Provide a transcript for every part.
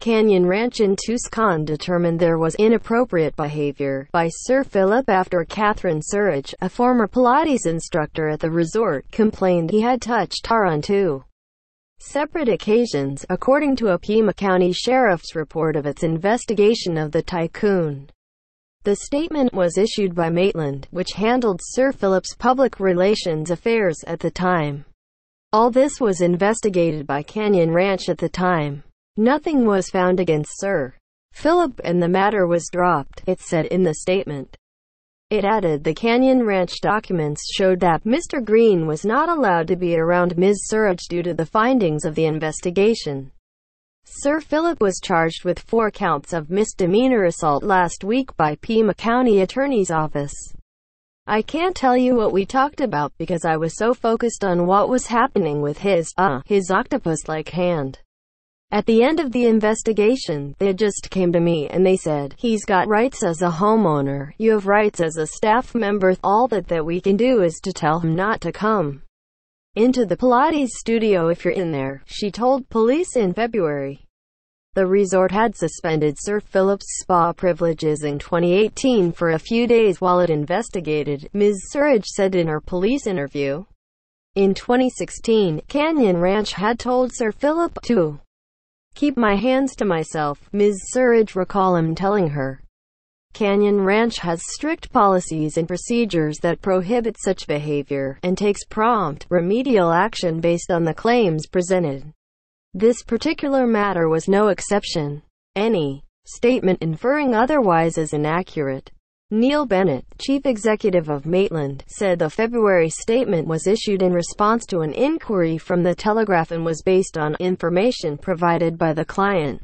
Canyon Ranch in Tuscon determined there was inappropriate behavior by Sir Philip after Catherine Surridge, a former Pilates instructor at the resort, complained he had touched her on two separate occasions, according to a Pima County Sheriff's report of its investigation of the tycoon. The statement was issued by Maitland, which handled Sir Philip's public relations affairs at the time. All this was investigated by Canyon Ranch at the time. Nothing was found against Sir Philip and the matter was dropped, it said in the statement. It added the Canyon Ranch documents showed that Mr. Green was not allowed to be around Ms. Surridge due to the findings of the investigation. Sir Philip was charged with four counts of misdemeanor assault last week by Pima County Attorney's Office. I can't tell you what we talked about because I was so focused on what was happening with his, uh, his octopus-like hand. At the end of the investigation, they just came to me and they said, he's got rights as a homeowner, you have rights as a staff member, all that that we can do is to tell him not to come into the Pilates studio if you're in there, she told police in February. The resort had suspended Sir Philip's spa privileges in 2018 for a few days while it investigated, Ms. Surridge said in her police interview. In 2016, Canyon Ranch had told Sir Philip to Keep my hands to myself, Ms. Surridge him telling her. Canyon Ranch has strict policies and procedures that prohibit such behavior, and takes prompt, remedial action based on the claims presented. This particular matter was no exception. Any statement inferring otherwise is inaccurate. Neil Bennett, chief executive of Maitland, said the February statement was issued in response to an inquiry from The Telegraph and was based on information provided by the client.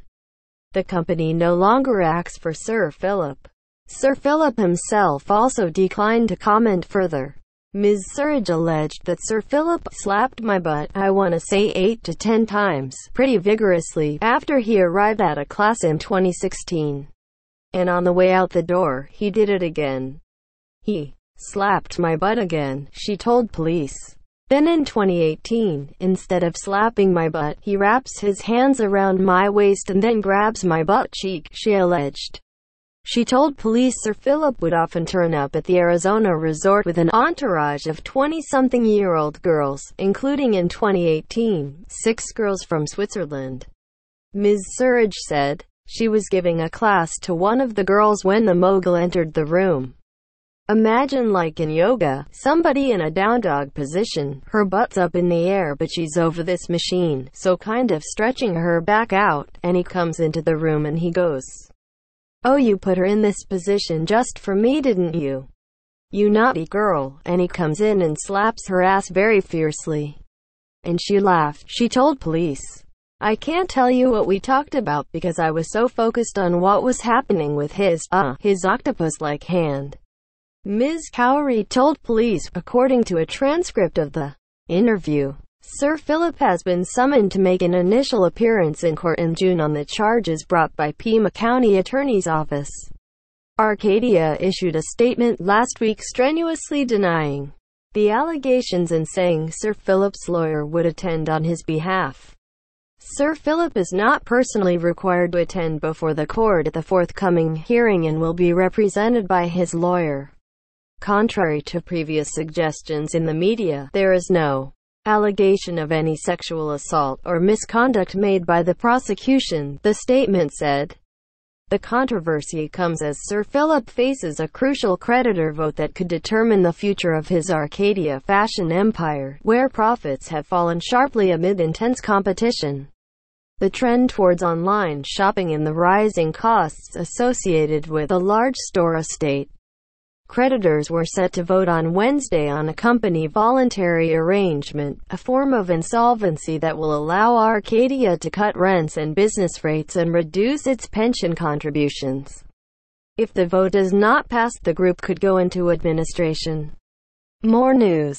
The company no longer acts for Sir Philip. Sir Philip himself also declined to comment further. Ms. Surridge alleged that Sir Philip slapped my butt, I want to say 8 to 10 times, pretty vigorously, after he arrived at a class in 2016 and on the way out the door, he did it again. He slapped my butt again, she told police. Then in 2018, instead of slapping my butt, he wraps his hands around my waist and then grabs my butt cheek, she alleged. She told police Sir Philip would often turn up at the Arizona resort with an entourage of 20-something-year-old girls, including in 2018, six girls from Switzerland. Ms. Surridge said, she was giving a class to one of the girls when the mogul entered the room. Imagine like in yoga, somebody in a down dog position, her butt's up in the air but she's over this machine, so kind of stretching her back out, and he comes into the room and he goes, Oh you put her in this position just for me didn't you? You naughty girl, and he comes in and slaps her ass very fiercely. And she laughed, she told police. I can't tell you what we talked about because I was so focused on what was happening with his, uh, his octopus-like hand. Ms. Cowrie told police, according to a transcript of the interview. Sir Philip has been summoned to make an initial appearance in court in June on the charges brought by Pima County Attorney's Office. Arcadia issued a statement last week strenuously denying the allegations and saying Sir Philip's lawyer would attend on his behalf. Sir Philip is not personally required to attend before the court at the forthcoming hearing and will be represented by his lawyer. Contrary to previous suggestions in the media, there is no allegation of any sexual assault or misconduct made by the prosecution, the statement said. The controversy comes as Sir Philip faces a crucial creditor vote that could determine the future of his Arcadia fashion empire, where profits have fallen sharply amid intense competition. The trend towards online shopping and the rising costs associated with a large store estate Creditors were set to vote on Wednesday on a company voluntary arrangement, a form of insolvency that will allow Arcadia to cut rents and business rates and reduce its pension contributions. If the vote does not pass, the group could go into administration. More news.